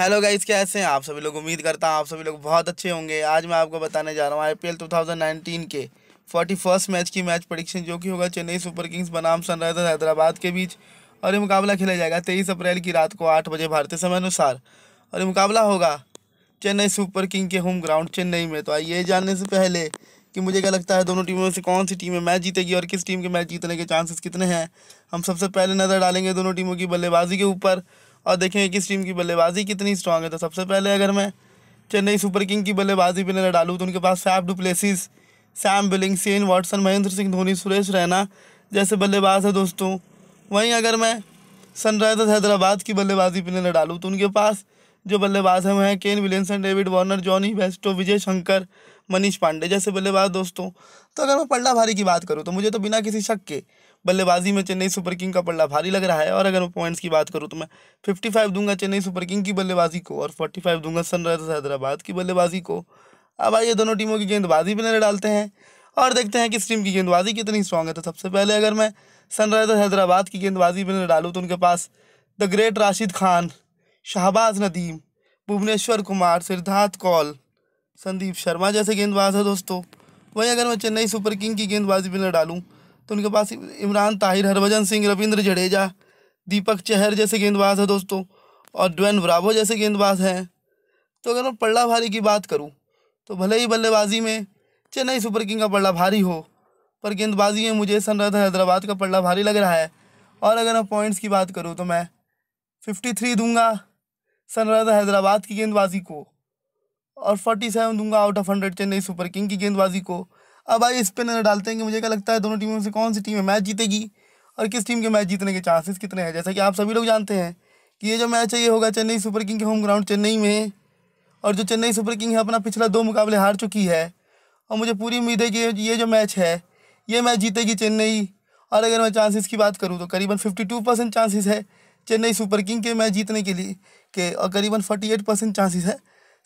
hello guys कैसे हैं आप सभी लोग उम्मीद करता हूँ आप सभी लोग बहुत अच्छे होंगे आज मैं आपको बताने जा रहा हूँ आईपीएल 2019 के फोर्टी फर्स्ट मैच की मैच प्रडिक्शन जो कि होगा चेन्नई सुपर किंग्स बनाम सनराइजर हैदराबाद के बीच और ये मुकाबला खेला जाएगा तेईस अप्रैल की रात को आठ बजे भारतीय समय अनुसार और ये मुकाबला होगा चेन्नई सुपर किंग के होम ग्राउंड चेन्नई में तो आइए जानने से पहले कि मुझे क्या लगता है दोनों टीमों में से कौन सी टीमें मैच जीतेगी और किस टीम के मैच जीतने के चांसेस कितने हैं हम सबसे पहले नज़र डालेंगे दोनों टीमों की बल्लेबाजी के ऊपर और देखेंगे किस टीम की बल्लेबाजी कितनी स्ट्रांग है तो सबसे पहले अगर मैं चेन्नई सुपर किंग की बल्लेबाजी पर नजर डालूँ तो उनके पास Faf du Plessis Sam Billings Watson Mahendra Singh Dhoni Suresh Raina जैसे बल्लेबाज है दोस्तों वहीं अगर मैं सनराइजर्स हैदराबाद की बल्लेबाजी पर नजर डालूँ तो उनके पास जो बल्लेबाज हैं वह हैं Kane Williamson David Warner Jonny Bairstow Vijay Shankar Manish Pandey जैसे बल्लेबाज दोस्तों तो अगर मैं पल्ला भारी की बात करूँ तो मुझे तो बिना किसी शक के बल्लेबाजी में चेन्नई सुपर किंग का पल्ला भारी लग रहा है और अगर मैं पॉइंट्स की बात करूँ तो मैं फिफ्टी फाइव दूंगा चेन्नई सुपर किंग की बल्लेबाजी को और फोर्टी फाइव दूंगा सनराइजर्स हैदराबाद की बल्लेबाजी को अब आइए दोनों टीमों की गेंदबाजी भी नजर डालते हैं और देखते हैं किस टीम की गेंदबाजी कितनी स्ट्रॉन्ग है तो सबसे पहले अगर मैं सनराइजर्स हैदराबाद की गेंदबाजी भी नजर डालूँ तो उनके पास द ग्रेट राशिद खान शाहबाज नदीम भुवनेश्वर कुमार सिद्धार्थ कौल संदीप शर्मा जैसे गेंदबाज है दोस्तों वहीं अगर मैं चेन्नई सुपर किंग की गेंदबाजी में डालूँ तो उनके पास इमरान ताहिर हरभजन सिंह रविंद्र जडेजा दीपक चहर जैसे गेंदबाज है दोस्तों और ड्वेन ब्रावो जैसे गेंदबाज हैं तो अगर मैं पल्ला भारी की बात करूँ तो भले ही बल्लेबाजी में चेन्नई सुपर किंग का पल्ला भारी हो पर गेंदबाजी में मुझे सनराइजर हैदराबाद का पल्ला भारी लग रहा है और अगर मैं पॉइंट्स की बात करूँ तो मैं फिफ्टी थ्री दूंगा सनराइजर हैदराबाद की गेंदबाजी को और फोर्टी सेवन दूंगा out of hundred Chennai Super King की गेंदबाजी को अब आइए स्पिनर डालते हैं कि मुझे क्या लगता है दोनों टीमों में से कौन सी टीम मैच जीतेगी और किस टीम के मैच जीतने के चांसेस कितने हैं जैसा कि आप सभी लोग जानते हैं कि ये जो मैच है ये होगा चेन्नई सुपर किंग के होम ग्राउंड चेन्नई में और जो चेन्नई सुपर किंग है अपना पिछला दो मुकाबले हार चुकी है और मुझे पूरी उम्मीद है कि ये जो मैच है ये मैच जीतेगी चेन्नई और अगर मैं चांसेस की बात करूँ तो करीबन फिफ्टी टू परसेंट चांसेस है चेन्नई सुपर किंग के मैच जीतने के लिए के और करीबन फोर्टी एट परसेंट चांसेस है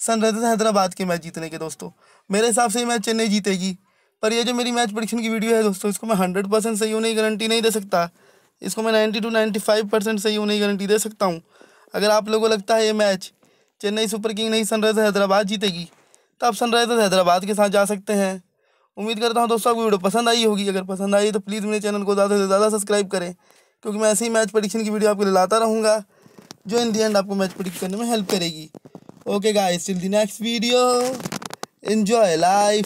सनराइजर्स हैदराबाद के मैच जीतने के दोस्तों मेरे हिसाब से ये मैच चेन्नई जीतेगी पर ये जो मेरी मैच प्रडिक्शन की वीडियो है दोस्तों इसको मैं हंड्रेड परसेंट सही होने की गारंटी नहीं दे सकता इसको मैं ninety to ninety five percent सही होने की गारंटी दे सकता हूँ अगर आप लोगों को लगता है ये मैच चेन्नई सुपर किंग नहीं सनराइजर्स हैदराबाद जीतेगी तो आप सनराइजर्स हैदराबाद के साथ जा सकते हैं उम्मीद करता हूँ दोस्तों आपको वीडियो पसंद आई होगी अगर पसंद आई तो प्लीज़ मेरे चैनल को ज़्यादा से ज़्यादा सब्सक्राइब करें क्योंकि मैं ऐसे ही मैच प्रडिक्शन की वीडियो आपके लिए लाता रहूँगा जो इन दी एंड आपको मैच प्रडिक्ट करने में हेल्प करेगी okay guys till the next video enjoy life